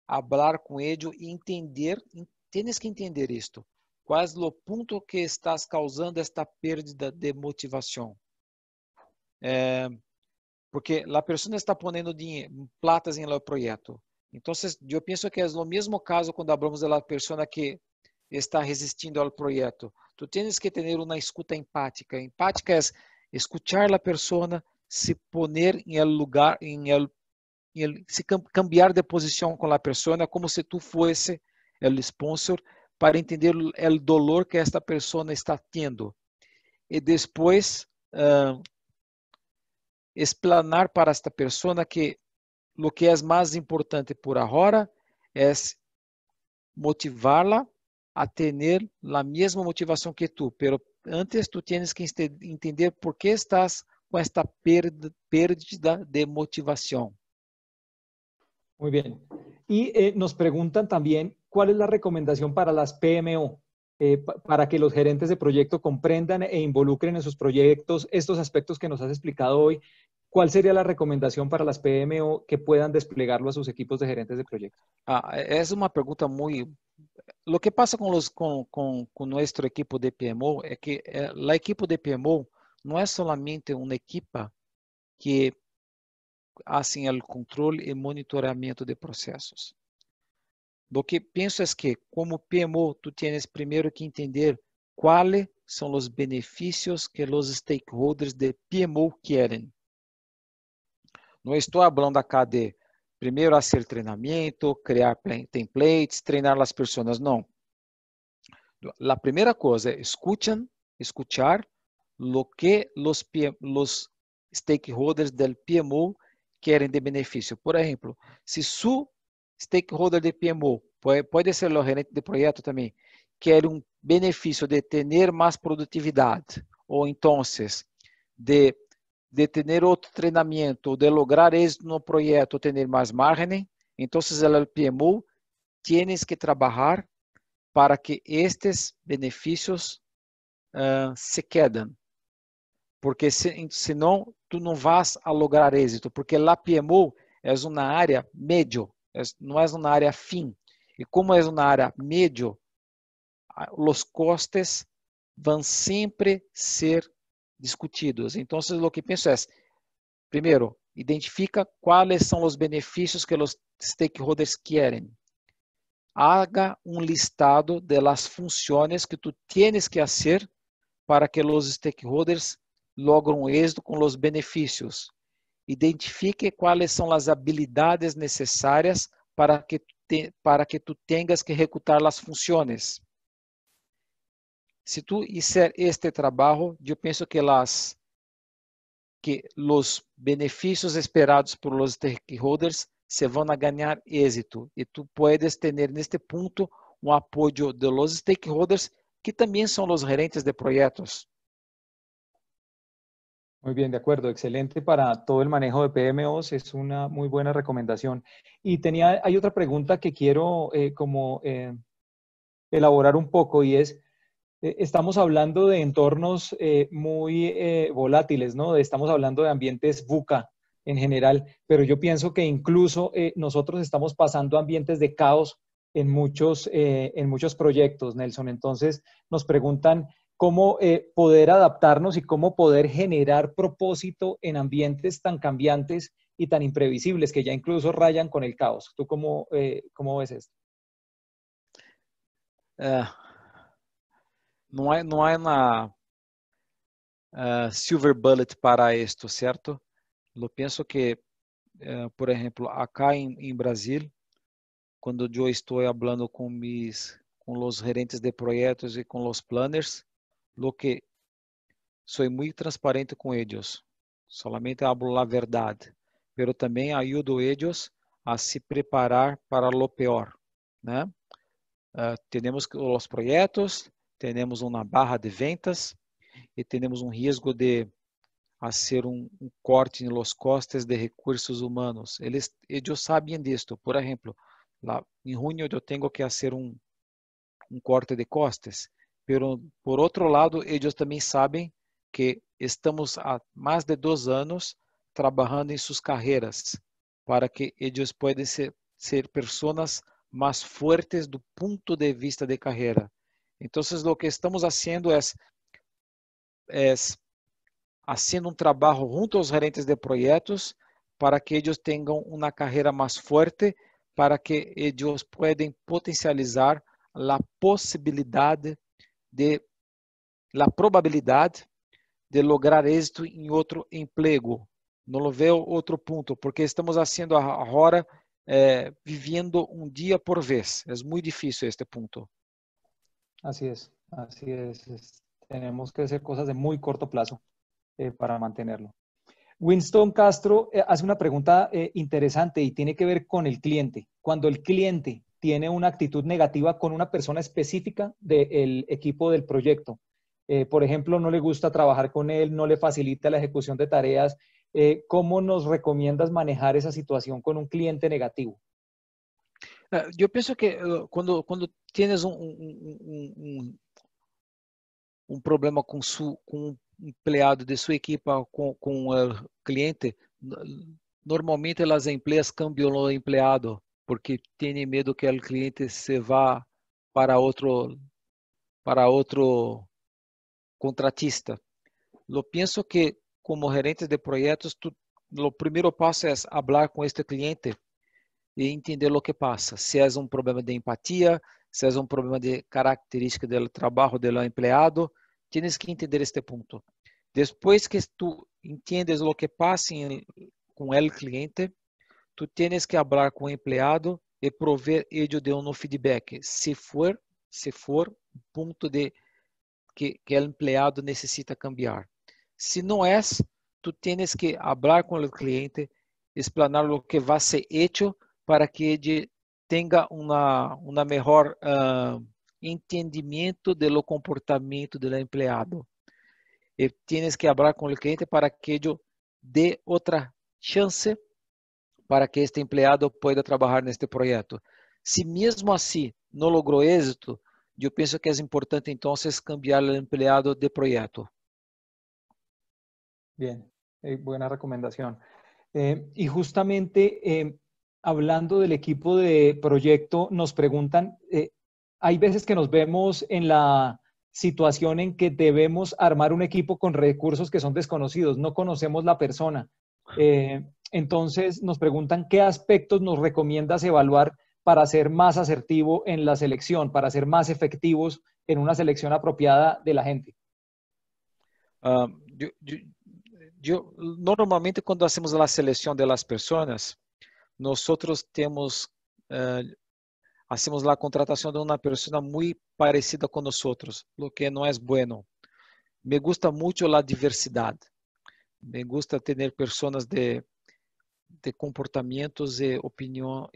hablar con ellos y entender, tienes que entender esto. ¿Cuál es el punto que estás causando esta pérdida de motivación? É, porque a pessoa está pondo dinheiro, platas em seu projeto. Então, eu penso que é o mesmo caso quando falamos da pessoa que está resistindo ao projeto. Tu tens que ter uma escuta empática. Empática é escutar a pessoa, se poner em el lugar, em el, em el, se cambiar de posição com a pessoa, como se tu fosse o sponsor, para entender o dolor que esta pessoa está tendo. E depois, uh, explanar para esta persona que lo que es más importante por ahora es motivarla a tener la misma motivación que tú, pero antes tú tienes que entender por qué estás con esta pérdida de motivación. Muy bien. Y eh, nos preguntan también cuál es la recomendación para las PMO, eh, para que los gerentes de proyecto comprendan e involucren en sus proyectos estos aspectos que nos has explicado hoy ¿Cuál sería la recomendación para las PMO que puedan desplegarlo a sus equipos de gerentes de proyectos? Ah, e-, es una pregunta muy... Lo que pasa con, los, con, nuestro equipo de PMO es que eh, la equipo de PMO no es solamente una equipa que hace el control y monitoramiento de procesos. Lo que pienso es que como PMO tú tienes primero que entender cuáles son los beneficios que los stakeholders de PMO quieren. Não estou falando de primeiro fazer treinamento, criar templates, treinar as pessoas. Não. A primeira coisa é escutem, escutar o que os stakeholders do PMO querem de benefício. Por exemplo, se seu stakeholder de PMO, pode ser o gerente de projeto também, quer um benefício de ter mais produtividade, ou então de de ter outro treinamento, de lograr êxito no projeto, ter mais margem, então é o LPMU tienes que trabalhar para que estes benefícios uh, se quedem. Porque se, senão tu não vas a lograr êxito, porque lá PMU é uma área médio, é, não é uma área fim. E como é uma área médio, os costes vão sempre ser discutidos. Então, o que penso é, primeiro, identifica quais são os benefícios que os stakeholders querem. Haga um listado das funções que tu tienes que fazer para que os stakeholders logram êxito com os benefícios. Identifique quais são as habilidades necessárias para que te, para que tu tenhas que executar as funções. Si tú hicieras este trabajo, yo pienso que las que los beneficios esperados por los stakeholders se van a ganar éxito y tú puedes tener en este punto un apoyo de los stakeholders que también son los gerentes de proyectos. Muy bien, de acuerdo, excelente para todo el manejo de PMOs, es una muy buena recomendación. Y tenía, hay otra pregunta que quiero eh, como eh, elaborar un poco y es, eh, estamos hablando de entornos eh, muy eh, volátiles, ¿no? Estamos hablando de ambientes buca en general, pero yo pienso que incluso nosotros estamos pasando ambientes de caos en muchos, en muchos proyectos, Nelson. Entonces nos preguntan cómo poder adaptarnos y cómo poder generar propósito en ambientes tan cambiantes y tan imprevisibles que ya incluso rayan con el caos. ¿Tú cómo, cómo ves esto? Ah não é não é na uh, silver bullet para isto, certo? Eu penso que, uh, por exemplo, acá em, Brasil, quando eu estou falando com mis com os gerentes de projetos e com os planners, lo que sou muito transparente com eles. Solamente hablo a verdade, pero também ajudo eles a se preparar para o pior, né? Uh, temos os projetos, temos uma barra de ventas e temos um risco de fazer um, um corte nos costes de recursos humanos. Eles, eles sabem disto. Por exemplo, lá, em junho eu tenho que fazer um, um corte de costes. Pero, por outro lado, eles também sabem que estamos há mais de dois anos trabalhando em suas carreiras para que eles possam ser, ser pessoas mais fortes do ponto de vista de carreira então o que estamos fazendo é es um trabalho junto aos gerentes de projetos para que eles tenham uma carreira mais forte para que eles possam potencializar a possibilidade de, a probabilidade de lograr éxito em outro emprego. Não vejo outro ponto, porque estamos fazendo agora, eh, vivendo um dia por vez. É muito difícil este ponto. Así es, así es. tenemos que hacer cosas de muy corto plazo eh, para mantenerlo. Winston Castro eh, hace una pregunta eh, interesante y tiene que ver con el cliente. Cuando el cliente tiene una actitud negativa con una persona específica del equipo del proyecto, por ejemplo, no le gusta trabajar con él, no le facilita la ejecución de tareas, ¿cómo nos recomiendas manejar esa situación con un cliente negativo? É, eu penso que eh, quando, quando tienes um, um, um, um problema com, su, com um empleado de sua equipa, com, com o cliente, normalmente as empresas cambiam o empleado, porque têm medo que o cliente se vá para outro para outro contratista. Eu penso que como gerente de projetos, tu, o primeiro passo é falar com este cliente e entender o que passa. Se é um problema de empatia, se é um problema de característica do trabalho do empregado, tienes que entender este ponto. Depois que tu entendes o que passa com o cliente, tu tienes que falar com o empregado e prover ele de um feedback, se for, se for um ponto de que que o empregado necessita cambiar. Se não é, tu tienes que falar com o cliente, explanar o que vai ser feito para que ele tenha uma, uma melhor uh, entendimento do comportamento do empregado. E tienes que falar com o cliente para que ele dê outra chance para que este empregado possa trabalhar neste projeto. Se si mesmo assim não logrou êxito, eu penso que é importante então cambiar o empregado de projeto. Bien, é boa recomendação. Eh, e Eh, justamente eh, hablando del equipo de proyecto, nos preguntan, eh, hay veces que nos vemos en la situación en que debemos armar un equipo con recursos que son desconocidos, no conocemos la persona. Eh, entonces nos preguntan qué aspectos nos recomiendas evaluar para ser más asertivo en la selección, para ser más efectivos en una selección apropiada de la gente. Ah, yo, normalmente cuando hacemos la selección de las personas, nós temos uh, hacemos la de uma pessoa muito parecida nós outros, o que não é bueno. Me gusta muito a diversidade, Me gusta ter pessoas de, de e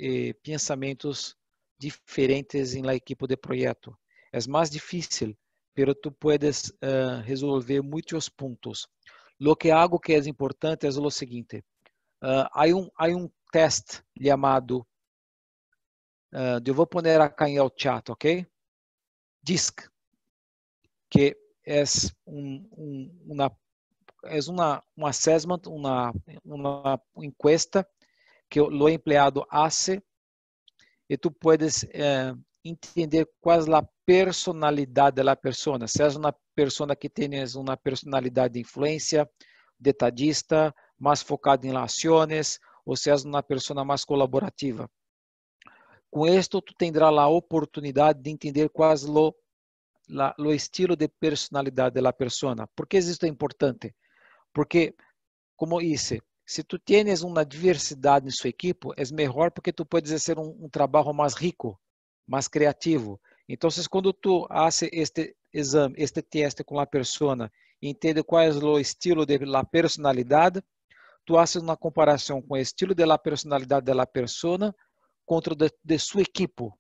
y e pensamentos diferentes em la equipo de projeto. É mais difícil, pero tu puedes uh, resolver muitos pontos. Lo que hago que é importante é o seguinte: Uh, um un, hay test chamado. uh, ah, vou poner acá em el chat, ok? DISC, que é um, um, uma é uma um assessment, uma uma encuesta que o empleado hace e tu puedes eh, entender qual é a personalidade da pessoa. Se és uma pessoa que tens uma personalidade de influência, detalhista, mais focada em ações, ou seja, é uma pessoa mais colaborativa. Com isto, tu tendrás a oportunidade de entender quais lo, la, lo estilo de personalidade da pessoa. Por que isso é importante? Porque, como disse, se tu tienes uma diversidade em sua equipe, é melhor porque tu podes fazer um, um trabalho mais rico, mais criativo. Então, quando tu fazes este exame, este teste com a pessoa, entende qual é o estilo de la personalidade, Tú haces una comparación con el estilo de la personalidad de la persona contra de, de su equipo.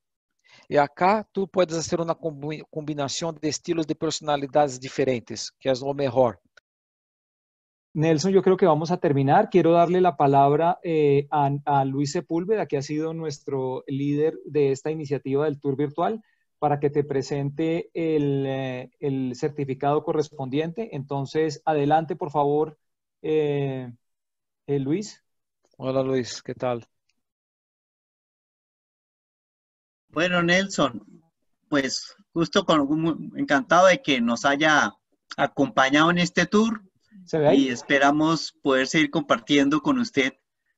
Y acá tú puedes hacer una combinación de estilos de personalidades diferentes, que es lo mejor. Nelson, yo creo que vamos a terminar. Quiero darle la palabra eh, a, Luis Sepúlveda, que ha sido nuestro líder de esta iniciativa del Tour Virtual, para que te presente el, eh, certificado correspondiente. Entonces, adelante, por favor, eh, eh, Luis. Hola Luis, ¿qué tal? Bueno, Nelson, pues justo con, encantado de que nos haya acompañado en este tour y esperamos poder seguir compartiendo con usted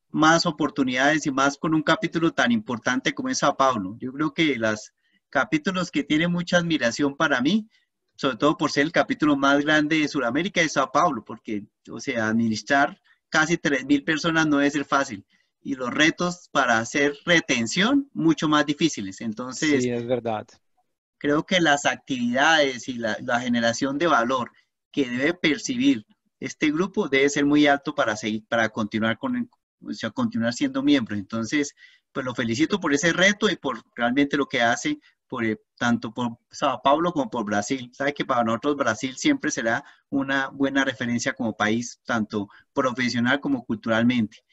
más oportunidades y más con un capítulo tan importante como es Sao Paulo. Yo creo que los capítulos que tiene mucha admiración para mí, sobre todo por ser el capítulo más grande de Sudamérica, es Sao Paulo, porque, o sea, administrar casi 3.000 personas no debe ser fácil. Y los retos para hacer retención, mucho más difíciles. Entonces, sí, es verdad. Creo que las actividades y la, generación de valor que debe percibir este grupo debe ser muy alto para seguir, para continuar con, continuar siendo miembro. Entonces, pues lo felicito por ese reto y por realmente lo que hace eh, tanto por Sao Paulo como por Brasil. Sabe que para nosotros Brasil siempre será una buena referencia como país, tanto profesional como culturalmente.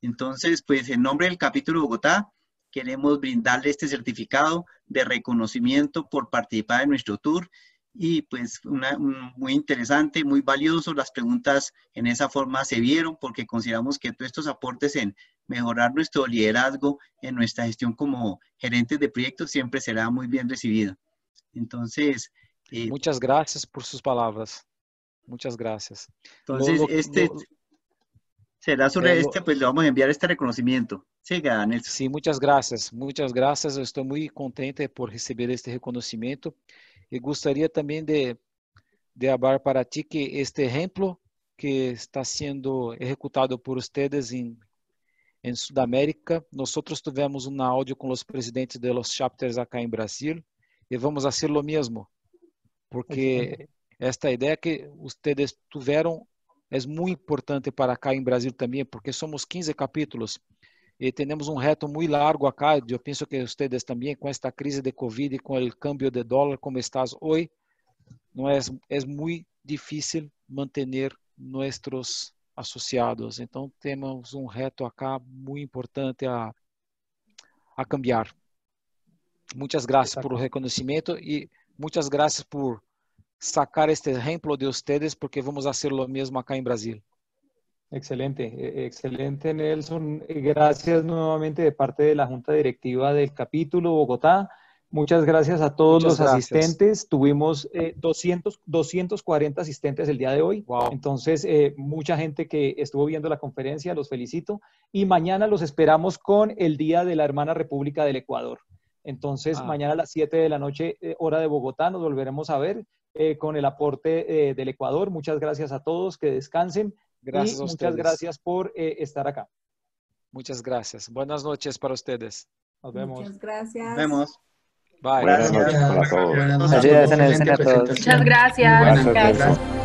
Entonces, pues en nombre del capítulo Bogotá, queremos brindarle este certificado de reconocimiento por participar en nuestro tour y pues una, muy interesante, muy valioso. Las preguntas en esa forma se vieron porque consideramos que todos estos aportes en mejorar nuestro liderazgo, en nuestra gestión como gerentes de proyectos, siempre será muy bien recibido. Entonces... Eh, muchas gracias por sus palabras. Muchas gracias. Entonces, este... será sobre este, pues le vamos a enviar este reconocimiento. Siga, Sí, muchas gracias, muchas gracias. Estoy muy contenta por recibir este reconocimiento. E gostaria também de, de abar para ti que este exemplo que está sendo executado por vocês em em Sudamérica, nós tivemos um áudio com os presidentes de los chapters acá em Brasil e vamos a ser o mesmo, porque esta ideia que vocês tiveram é muito importante para cá em Brasil também, porque somos 15 capítulos e temos um reto muito largo acá. Eu penso que vocês também, com esta crise de COVID e com o cambio de dólar como estás hoje, não é é muito difícil manter nossos associados. Então, temos um reto acá muito importante a, a cambiar. Muitas graças por o reconhecimento e muitas graças por sacar este exemplo de vocês, porque vamos fazer o mesmo acá em Brasil. Excelente, e-, excelente Nelson. Gracias nuevamente de parte de la Junta Directiva del Capítulo Bogotá. Muchas gracias a todos los asistentes. Tuvimos 200, eh, 240 asistentes el día de hoy. Wow. Entonces, eh, mucha gente que estuvo viendo la conferencia, los felicito. Y mañana los esperamos con el Día de la Hermana República del Ecuador. Entonces, ah. mañana a las 7 de la noche, eh, hora de Bogotá, nos volveremos a ver con el aporte del Ecuador. Muchas gracias a todos, que descansen. Gracias y muchas gracias por eh, estar acá. Muchas gracias. Buenas noches para ustedes. Nos vemos. Muchas gracias. Nos vemos. Bye. Buenas noches para todos. Muchas gracias.